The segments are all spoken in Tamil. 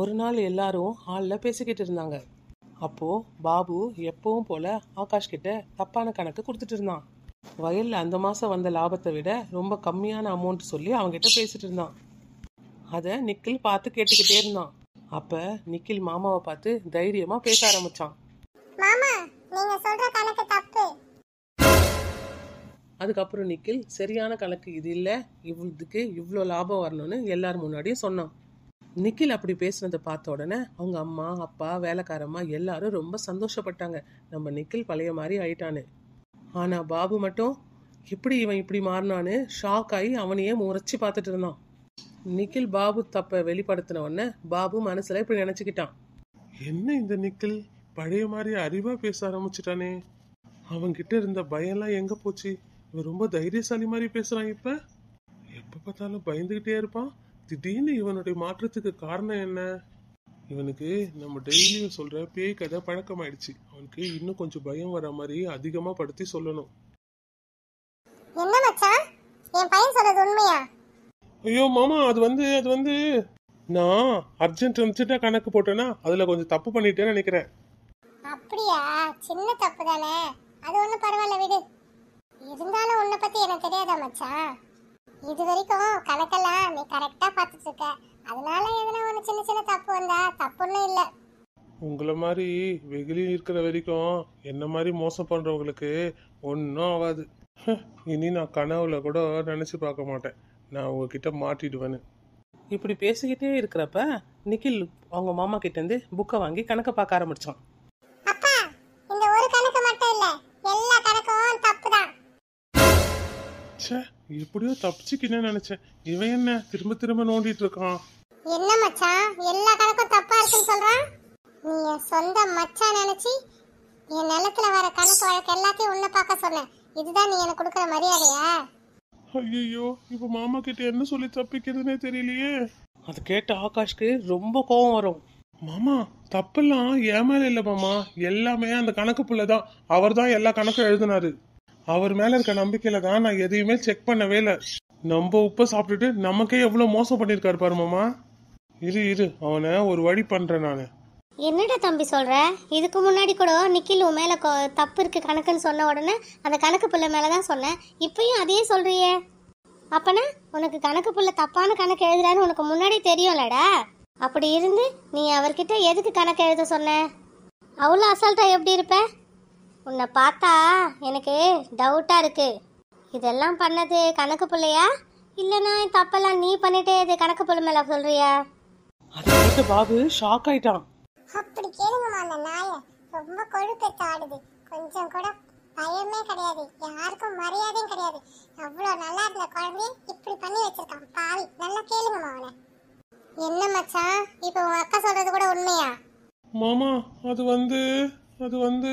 ஒரு நாள் எல்லாரும் ஹாலில் பேசிக்கிட்டு இருந்தாங்க அப்போது பாபு எப்பவும் போல் ஆகாஷ் கிட்ட தப்பான கணக்கு கொடுத்துட்டு இருந்தான் வயலில் அந்த மாதம் வந்த லாபத்தை விட ரொம்ப கம்மியான அமௌண்ட் சொல்லி அவங்ககிட்ட பேசிட்டு இருந்தான் அதை நிக்கில் பார்த்து கேட்டுக்கிட்டே இருந்தான் அப்போ நிக்கில் மாமாவை பார்த்து தைரியமாக பேச ஆரம்பிச்சான் அதுக்கப்புறம் நிக்கில் சரியான கணக்கு இது இல்லை இவளுக்கு இவ்வளோ லாபம் வரணும்னு எல்லார் முன்னாடியும் சொன்னான் நிக்கில் அப்படி பேசுனதை பார்த்த உடனே அவங்க அம்மா அப்பா வேலைக்காரம்மா எல்லாரும் ரொம்ப சந்தோஷப்பட்டாங்க நம்ம நிக்கில் பழைய மாதிரி ஆயிட்டானு ஆனால் பாபு மட்டும் எப்படி இவன் இப்படி மாறினான்னு ஷாக் ஆகி அவனையே முறைச்சி பார்த்துட்டு இருந்தான் நிக்கில் பாபு தப்பை வெளிப்படுத்தின உடனே பாபு மனசில் இப்படி நினச்சிக்கிட்டான் என்ன இந்த நிக்கில் பழைய மாதிரி அறிவாக பேச ஆரம்பிச்சிட்டானே அவன்கிட்ட இருந்த பயம்லாம் எங்கே போச்சு இவன் ரொம்ப தைரியசாலி மாதிரி பேசுறான் இப்போ எப்போ பார்த்தாலும் பயந்துகிட்டே இருப்பான் திடீர்னு இவனுடைய மாற்றத்துக்கு காரணம் என்ன இவனுக்கு நம்ம டெய்லியும் சொல்ற பேய் கதை பழக்கமாயிடுச்சு அவனுக்கு இன்னும் கொஞ்சம் பயம் வர மாதிரி அதிகமா படுத்தி சொல்லணும் என்ன மச்சான் என் பையன் சொல்றது உண்மையா ஐயோ மாமா அது வந்து அது வந்து நான் அர்ஜென்ட் இருந்துச்சுட்டா கணக்கு போட்டேன்னா அதுல கொஞ்சம் தப்பு பண்ணிட்டேன்னு நினைக்கிறேன் அப்படியா சின்ன தப்பு தானே அது ஒன்றும் பரவாயில்ல விடு இருந்தாலும் உன்னை பத்தி எனக்கு தெரியாதா மச்சான் இது வரைக்கும் கணக்கெல்லாம் நீ கரெக்டா பார்த்துட்டு இருக்க அதனால எதனா ஒன்று சின்ன சின்ன தப்பு வந்தா தப்புன்னு இல்லை உங்களை மாதிரி வெகுலியும் இருக்கிற வரைக்கும் என்ன மாதிரி மோசம் பண்ணுறவங்களுக்கு ஒன்றும் ஆகாது இனி நான் கனவுல கூட நினச்சி பார்க்க மாட்டேன் நான் உங்ககிட்ட மாட்டிடுவேன்னு இப்படி பேசிக்கிட்டே இருக்கிறப்ப நிக்கில் அவங்க மாமா இருந்து புக்கை வாங்கி கணக்கை பார்க்க ஆரம்பித்தான் இந்த ஒரு கணக்கு மட்டும் இல்லை எல்லா கணக்கும் தப்பு தான் எப்படியோ தப்பிச்சுக்கின்னு நினைச்சேன் இவன் என்ன திரும்ப திரும்ப நோண்டிட்டு இருக்கான் என்ன மச்சான் எல்லா கணக்கும் தப்பா இருக்குன்னு சொல்றான் நீ என் சொந்த மச்சான் நினைச்சி என் நிலத்துல வர கணக்கு வழக்கு எல்லாத்தையும் உன்ன பார்க்க சொன்னேன் இதுதான் நீ எனக்கு கொடுக்குற மரியாதையா ஐயோ இப்ப மாமா கிட்ட என்ன சொல்லி தப்பிக்கிறதுனே தெரியலையே அது கேட்ட ஆகாஷ்க்கு ரொம்ப கோவம் வரும் மாமா தப்பெல்லாம் ஏமால இல்ல மாமா எல்லாமே அந்த கணக்கு புள்ளதான் அவர் தான் எல்லா கணக்கும் எழுதினாரு அவர் மேல இருக்க நம்பிக்கையில தான் நான் எதையுமே செக் பண்ணவே இல்லை நம்ம உப்ப சாப்பிட்டுட்டு நமக்கே எவ்வளவு மோசம் பண்ணிருக்காரு பாருமாமா இரு இரு அவனை ஒரு வழி பண்றேன் நானு என்னடா தம்பி சொல்ற இதுக்கு முன்னாடி கூட நிக்கில் உன் மேல கொ- தப்பு இருக்கு கணக்குன்னு சொன்ன உடனே அந்த கணக்கு பிள்ளை மேலதான் தான் சொன்னேன் இப்பயும் அதையே சொல்றியே அப்பனா உனக்கு கணக்கு புள்ள தப்பான கணக்கு எழுதுறான்னு உனக்கு முன்னாடி தெரியும்லடா அப்படி இருந்து நீ அவர்கிட்ட எதுக்கு கணக்கு எழுத சொன்ன அவ்வளோ அசால்ட்டா எப்படி இருப்ப உன்னை பார்த்தா எனக்கு டவுட்டாக இருக்குது இதெல்லாம் பண்ணது கணக்கு பிள்ளையா இல்லைனா தப்பெல்லாம் நீ பண்ணிட்டே இது கணக்கு பிள்ளை மேலே சொல்றியா அதை பாபு ஷாக் ஆயிட்டான் அப்படி கேளுங்கம்மா அந்த நாய ரொம்ப கொழுப்பெத்த ஆடுது கொஞ்சம் கூட பயமே கிடையாது யாருக்கும் மரியாதையும் கிடையாது அவ்வளோ நல்லா இருந்த குழந்தைய இப்படி பண்ணி வச்சிருக்கான் பாவி நல்லா கேளுங்கம்மா அவனை என்ன மச்சான் இப்போ உங்க அக்கா சொல்றது கூட உண்மையா மாமா அது வந்து அது வந்து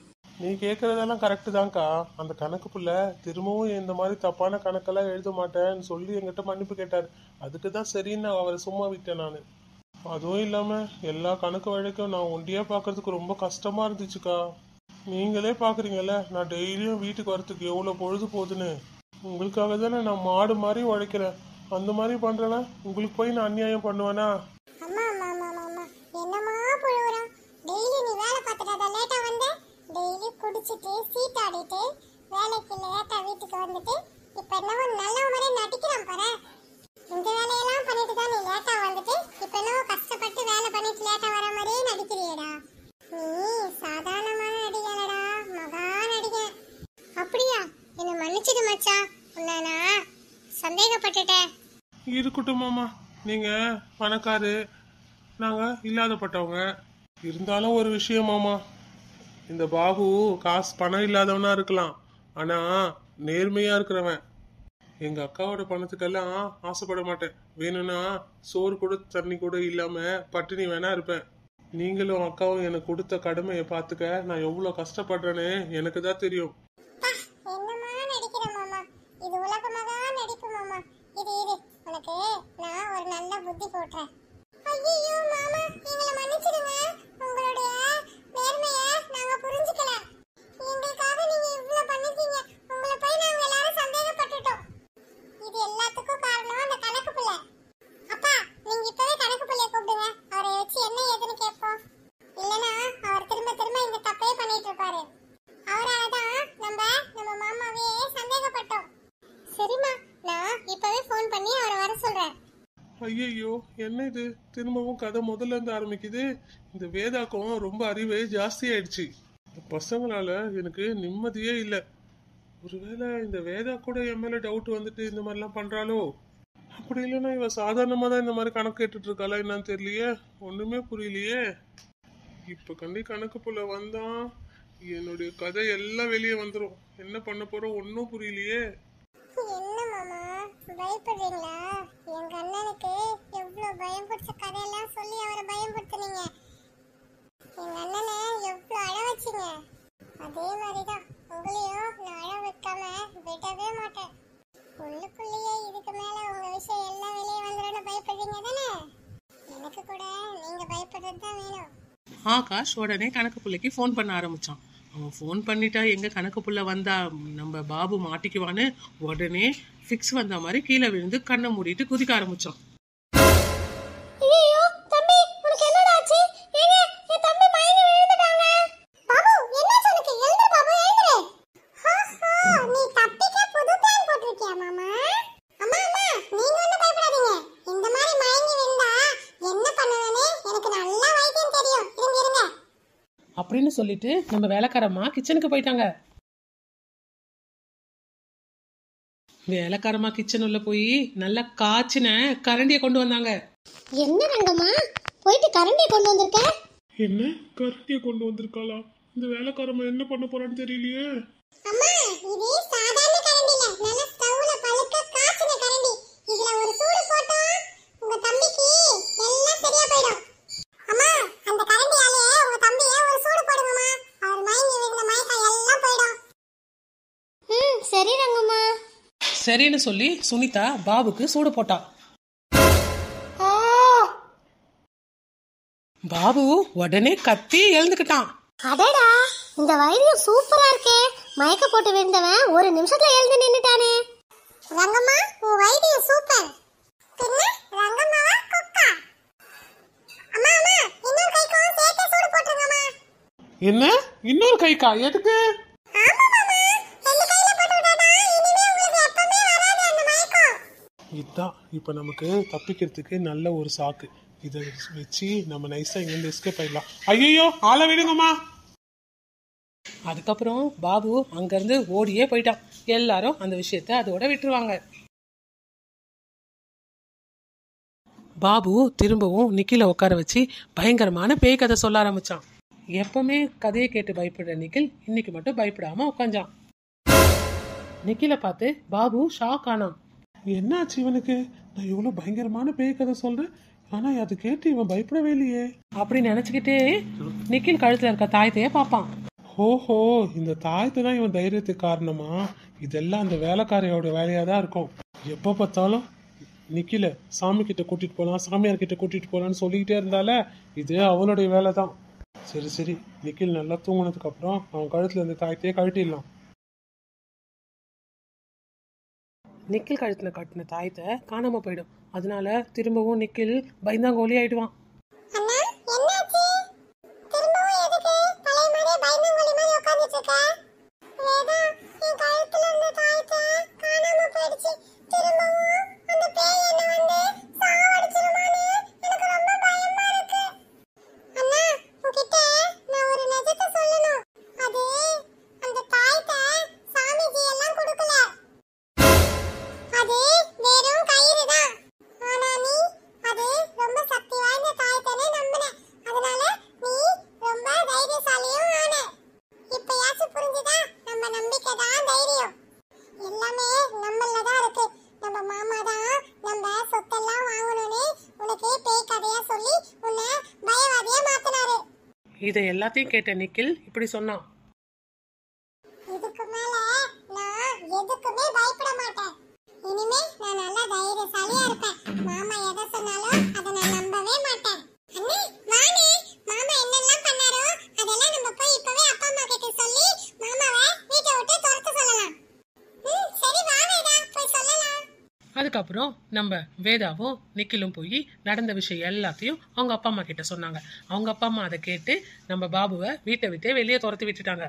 நீ கேட்குறதெல்லாம் கரெக்டு தான்க்கா அந்த கணக்கு புள்ள திரும்பவும் இந்த மாதிரி தப்பான கணக்கெல்லாம் எழுத மாட்டேன்னு சொல்லி என்கிட்ட மன்னிப்பு கேட்டார் அதுக்கு தான் சரின்னு நான் அவரை சும்மா விட்டேன் நான் அதுவும் இல்லாமல் எல்லா கணக்கு வழக்கும் நான் ஒண்டியாக பார்க்கறதுக்கு ரொம்ப கஷ்டமாக இருந்துச்சுக்கா நீங்களே பார்க்குறீங்கள நான் டெய்லியும் வீட்டுக்கு வரத்துக்கு எவ்வளோ பொழுது போகுதுன்னு உங்களுக்காக தானே நான் மாடு மாதிரி உழைக்கிறேன் அந்த மாதிரி பண்ணுறேன்னா உங்களுக்கு போய் நான் அநியாயம் பண்ணுவேனா வந்துட்டு இப்ப என்னவோ நல்ல மாதிரி நடிக்கிறான் பாரு இந்த வேலையெல்லாம் பண்ணிட்டு தான் நீ லேட்டா வந்துட்டு இப்ப என்னவோ கஷ்டப்பட்டு வேலை பண்ணிட்டு லேட்டா வர மாதிரியே நடிக்கிறியடா நீ சாதாரணமான நடிகலடா மகா நடிகன் அப்படியா என்ன மன்னிச்சிடு மச்சான் உன்னை நான் சந்தேகப்பட்டுட்டேன் இருக்கட்டும் மாமா நீங்க பணக்காரு நாங்க இல்லாதப்பட்டவங்க இருந்தாலும் ஒரு விஷயம் மாமா இந்த பாபு காசு பணம் இல்லாதவனா இருக்கலாம் ஆனால் நேர்மையா இருக்கிறவன் எங்க அக்காவோட பணத்துக்கெல்லாம் ஆசைப்பட மாட்டேன் வேணும்னா சோறு கூட தண்ணி கூட இல்லாம பட்டினி வேணா இருப்பேன் நீங்களும் அக்காவும் எனக்கு கொடுத்த கடமையை பார்த்துக்க நான் எவ்வளவு கஷ்டப்படுறேன்னு எனக்கு தான் தெரியும் என்ன இது திரும்பவும் கதை முதல்ல இருந்து ஆரம்பிக்குது இந்த வேதாக்கம் ரொம்ப அறிவே ஜாஸ்தி ஆயிடுச்சு இந்த பசங்களால எனக்கு நிம்மதியே இல்லை ஒருவேளை இந்த வேதா கூட என் மேல டவுட் வந்துட்டு இந்த மாதிரிலாம் பண்றாளோ அப்படி இல்லைன்னா இவ சாதாரணமாக தான் இந்த மாதிரி கணக்கு கேட்டுட்டு இருக்காளா என்னன்னு தெரியலையே ஒண்ணுமே புரியலையே இப்ப கண்டி கணக்கு போல வந்தான் என்னுடைய கதை எல்லாம் வெளியே வந்துடும் என்ன பண்ண போறோம் ஒன்றும் புரியலையே என்ன மாமா பயப்படுறீங்களா எங்க அண்ணனுக்கு இவ்வளோ பயம் பிடிச்ச கதையெல்லாம் சொல்லி அவரை பயம் படுத்துனீங்க எங்க அண்ணனை எவ்வளோ அழ வச்சிங்க அதே மாதிரி தான் உங்களையும் நான் அழ வைக்காம விடவே மாட்டேன் உள்ளுக்குள்ளேயே இதுக்கு மேல உங்க விஷயம் எல்லாம் வெளியே வந்துடும் பயப்படுறீங்க தானே எனக்கு கூட நீங்க பயப்படுறது தான் வேணும் ஆகாஷ் உடனே கணக்கு பிள்ளைக்கு ஃபோன் பண்ண ஆரம்பித்தான் அவன் ஃபோன் பண்ணிட்டா எங்கே கணக்கு புள்ள வந்தா நம்ம பாபு மாட்டிக்குவான்னு உடனே ஃபிக்ஸ் வந்த மாதிரி கீழே விழுந்து கண்ணை மூடிட்டு குதிக்க ஆரம்பித்தான் அப்படின்னு சொல்லிட்டு நம்ம வேலைக்காரம்மா கிச்சனுக்கு போயிட்டாங்க வேலைக்காரமா கிச்சன் உள்ள போய் நல்லா காய்ச்சின கரண்டிய கொண்டு வந்தாங்க என்ன ரங்கம்மா போயிட்டு கரண்டிய கொண்டு வந்திருக்க என்ன கரண்டிய கொண்டு வந்திருக்காளா இந்த வேலைக்காரமா என்ன பண்ண போறான்னு தெரியலையே அம்மா இது சாதாரண கரண்டி இல்ல நல்ல சரின்னு சொல்லி சுனிதா பாபுக்கு சூடு போட்டா பாபு உடனே கத்தி எழுந்துக்கிட்டான் அடடா இந்த வைரியம் சூப்பரா இருக்கே மயக்க போட்டு விழுந்தவன் ஒரு நிமிஷத்துல எழுந்து நின்னுட்டானே ரங்கம்மா உன் வைரியம் சூப்பர் பின்ன ரங்கம்மாவா குக்கா அம்மா இன்னொரு கைக்கும் சேர்த்து சூடு என்ன இன்னொரு கைக்கா எதுக்கு இதுதான் இப்போ நமக்கு தப்பிக்கிறதுக்கு நல்ல ஒரு சாக்கு இதை வச்சு நம்ம நைஸாக இங்கேருந்து எஸ்கேப் ஆகிடலாம் ஐயோ ஆளை விடுங்கம்மா அதுக்கப்புறம் பாபு அங்கேருந்து ஓடியே போயிட்டான் எல்லாரும் அந்த விஷயத்த அதோட விட்டுருவாங்க பாபு திரும்பவும் நிக்கில உட்கார வச்சு பயங்கரமான பேய் கதை சொல்ல ஆரம்பிச்சான் எப்பவுமே கதையை கேட்டு பயப்படுற நிக்கில் இன்னைக்கு மட்டும் பயப்படாம உட்காந்தான் நிக்கில பார்த்து பாபு ஷாக் ஆனான் என்னாச்சு இவனுக்கு நான் இவ்வளோ பயங்கரமான பேய் கதை சொல்கிறேன் ஆனால் அதை கேட்டு இவன் பயப்படவே இல்லையே அப்படின்னு நினச்சிக்கிட்டே நிக்கில் கழுத்தில் இருக்க தாயத்தையே பார்ப்பான் ஓஹோ இந்த தாயத்து தான் இவன் தைரியத்துக்கு காரணமா இதெல்லாம் அந்த வேலைக்காரையோட வேலையாக தான் இருக்கும் எப்போ பார்த்தாலும் நிக்கில சாமி கிட்ட கூட்டிட்டு போகலாம் சாமியார் கிட்ட கூட்டிட்டு போகலான்னு சொல்லிக்கிட்டே இருந்தால இது அவளுடைய வேலை தான் சரி சரி நிக்கில் நல்லா தூங்கினதுக்கு அப்புறம் அவன் கழுத்துல இருந்து தாயத்தையே கழட்டிடலாம் நிக்கில் கழுத்தில் கட்டின தாயத்தை காணாமல் போயிடும் அதனால திரும்பவும் நிக்கில் பயந்தாங்கோலி ஆயிடுவான் திரும்பவும் எதுக்கு பழைய மாதிரி பயந்தாங்கோலி மாதிரி இருக்க இதை எல்லாத்தையும் கேட்ட நிக்கில் இப்படி சொன்னான் அதுக்கப்புறம் நம்ம வேதாவும் நிக்கிலும் போய் நடந்த விஷயம் எல்லாத்தையும் அவங்க அப்பா அம்மா கிட்ட சொன்னாங்க அவங்க அப்பா அம்மா அதை கேட்டு நம்ம பாபுவை வீட்டை விட்டே வெளியே துரத்து விட்டுட்டாங்க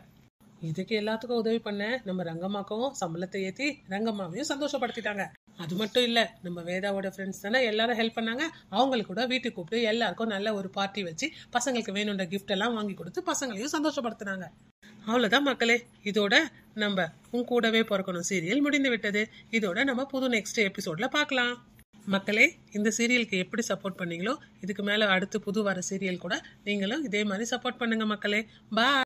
இதுக்கு எல்லாத்துக்கும் உதவி பண்ண நம்ம ரங்கம்மாக்கும் சம்பளத்தை ஏற்றி ரங்கம்மாவையும் சந்தோஷப்படுத்திட்டாங்க அது மட்டும் இல்லை நம்ம வேதாவோட ஃப்ரெண்ட்ஸ் தானே எல்லாரும் ஹெல்ப் பண்ணாங்க அவங்களுக்கு கூட வீட்டுக்கு கூப்பிட்டு எல்லாருக்கும் நல்ல ஒரு பார்ட்டி வச்சு பசங்களுக்கு வேணுன்ற கிஃப்ட் எல்லாம் வாங்கி கொடுத்து பசங்களையும் சந்தோஷப்படுத்தினாங்க அவ்வளோதான் மக்களே இதோட நம்ம உன் கூடவே பிறக்கணும் சீரியல் முடிந்து விட்டது இதோட நம்ம புது நெக்ஸ்ட் எபிசோடில் பார்க்கலாம் மக்களே இந்த சீரியலுக்கு எப்படி சப்போர்ட் பண்ணீங்களோ இதுக்கு மேலே அடுத்து புது வர சீரியல் கூட நீங்களும் இதே மாதிரி சப்போர்ட் பண்ணுங்கள் மக்களே பாய்